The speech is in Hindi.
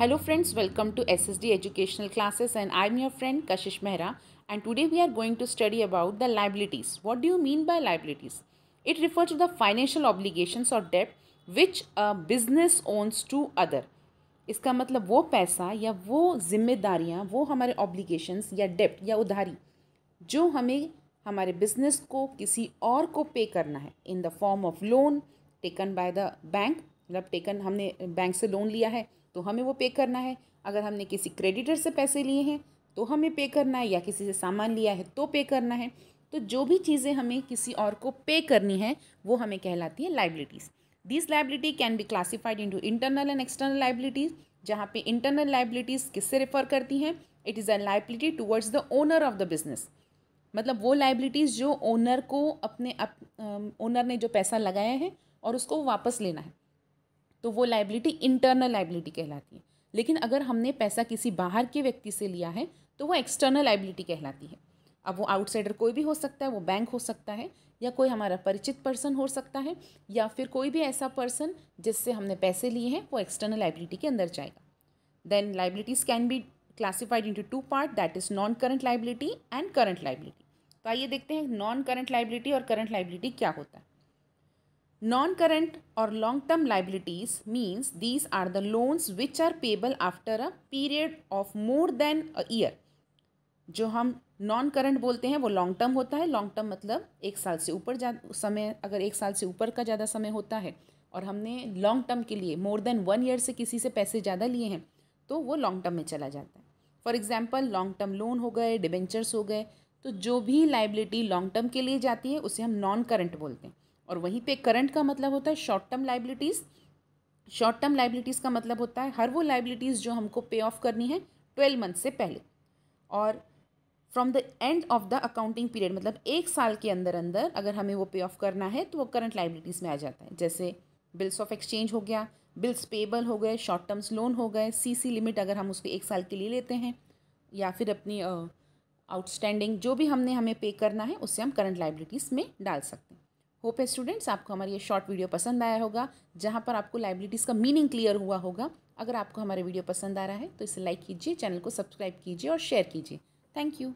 Hello friends welcome to S S D educational classes and I am your friend Kashish Mehra and today we are going to study about the liabilities what do you mean by liabilities it refer to the financial obligations और debt which a business owes to other इसका मतलब वो पैसा या वो जिम्मेदारियाँ वो हमारे ऑब्लीगेशंस या डेप या उधारी जो हमें हमारे बिजनेस को किसी और को पे करना है in the form of loan taken by the bank मतलब टेकन हमने बैंक से लोन लिया है तो हमें वो पे करना है अगर हमने किसी क्रेडिटर से पैसे लिए हैं तो हमें पे करना है या किसी से सामान लिया है तो पे करना है तो जो भी चीज़ें हमें किसी और को पे करनी है वो हमें कहलाती है liabilities this liability can be classified into internal and external liabilities जहाँ पे इंटरनल लाइबिलिटीज़ किससे रेफर करती हैं it is a liability towards the owner of the business मतलब वो लाइबिलिटीज़ जो ओनर को अपने अप ओनर ने जो पैसा लगाया है और उसको वापस लेना है तो वो लाइबिलिटी इंटरनल लाइबिलिटी कहलाती है लेकिन अगर हमने पैसा किसी बाहर के व्यक्ति से लिया है तो वो एक्सटर्नल लाइबिलिटी कहलाती है अब वो आउटसाइडर कोई भी हो सकता है वो बैंक हो सकता है या कोई हमारा परिचित पर्सन हो सकता है या फिर कोई भी ऐसा पर्सन जिससे हमने पैसे लिए हैं वो एक्सटर्नल लाइबिलिटी के अंदर जाएगा then liabilities can be classified into two part that is non current liability and current liability तो आइए देखते हैं नॉन करंट लाइबिलिटी और करंट लाइबिलिटी क्या होता है Non-current or long-term liabilities means these are the loans which are payable after a period of more than a year. जो हम नॉन करंट बोलते हैं वो लॉन्ग टर्म होता है लॉन्ग टर्म मतलब एक साल से ऊपर समय अगर एक साल से ऊपर का ज़्यादा समय होता है और हमने लॉन्ग टर्म के लिए मोर देन वन ईयर से किसी से पैसे ज़्यादा लिए हैं तो वो लॉन्ग टर्म में चला जाता है for example long term loan हो गए डिबेंचर्स हो गए तो जो भी लाइबिलिटी लॉन्ग टर्म के लिए जाती है उसे हम नॉन करंट बोलते हैं और वहीं पे करंट का मतलब होता है short term liabilities short term liabilities का मतलब होता है हर वो लाइबिलिटीज़ जो हमको पे ऑफ करनी है ट्वेल्व मंथ से पहले और from the end of the accounting period मतलब एक साल के अंदर अंदर अगर हमें वो पे ऑफ करना है तो वो करंट लाइबिलिटीज़ में आ जाता है जैसे बिल्स ऑफ एक्सचेंज हो गया बिल्स पेबल हो गए शॉर्ट टर्म्स लोन हो गए सीसी लिमिट अगर हम उसको एक साल के लिए लेते हैं या फिर अपनी आउटस्टैंडिंग uh, जो भी हमने हमें पे करना है उससे हम करंट लाइबिलिटीज़ में डाल सकते हैं होप है स्टूडेंट्स आपको हमारी ये शॉर्ट वीडियो पसंद आया होगा जहाँ पर आपको लाइबिलिटीज़ का मीनिंग क्लियर हुआ होगा अगर आपको हमारे वीडियो पसंद आ रहा है तो इसे लाइक कीजिए चैनल को सब्सक्राइब कीजिए और शेयर कीजिए थैंक यू